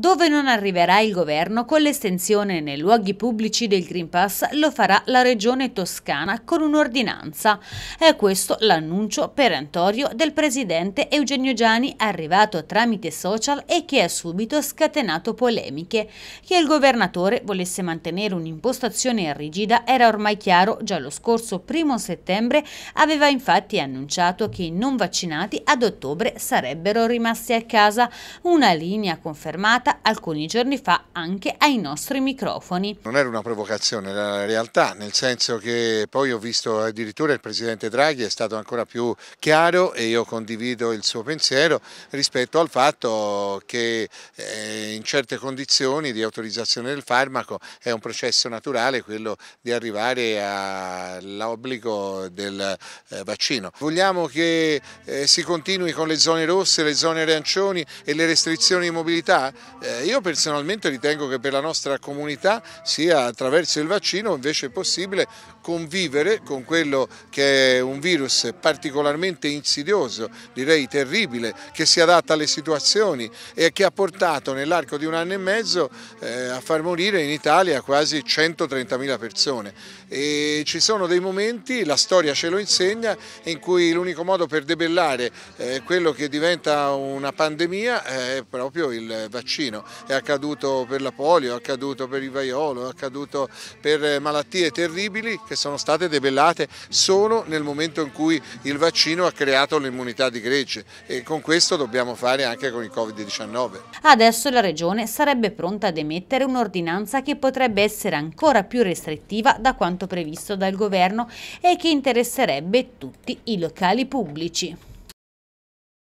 Dove non arriverà il governo con l'estensione nei luoghi pubblici del Green Pass lo farà la regione toscana con un'ordinanza. È questo l'annuncio perentorio del presidente Eugenio Giani arrivato tramite social e che ha subito scatenato polemiche. Che il governatore volesse mantenere un'impostazione rigida era ormai chiaro già lo scorso primo settembre aveva infatti annunciato che i non vaccinati ad ottobre sarebbero rimasti a casa, una linea confermata arrivata alcuni giorni fa anche ai nostri microfoni. Non era una provocazione, era la realtà, nel senso che poi ho visto addirittura il Presidente Draghi è stato ancora più chiaro e io condivido il suo pensiero rispetto al fatto che eh, in certe condizioni di autorizzazione del farmaco è un processo naturale quello di arrivare all'obbligo del eh, vaccino. Vogliamo che eh, si continui con le zone rosse, le zone arancioni e le restrizioni di mobilità? Eh, io personalmente ritengo che per la nostra comunità sia attraverso il vaccino invece possibile convivere con quello che è un virus particolarmente insidioso, direi terribile, che si adatta alle situazioni e che ha portato nell'arco di un anno e mezzo eh, a far morire in Italia quasi 130.000 persone. E ci sono dei momenti, la storia ce lo insegna, in cui l'unico modo per debellare eh, quello che diventa una pandemia eh, è proprio il vaccino bambino, è accaduto per la polio, è accaduto per il vaiolo, è accaduto per eh, malattie terribili che sono state debellate solo nel momento in cui il vaccino ha creato l'immunità di gregge e con questo dobbiamo fare anche con il Covid-19. Adesso la Regione sarebbe pronta ad emettere un'ordinanza che potrebbe essere ancora più restrittiva da quanto previsto dal Governo e che interesserebbe tutti i locali pubblici.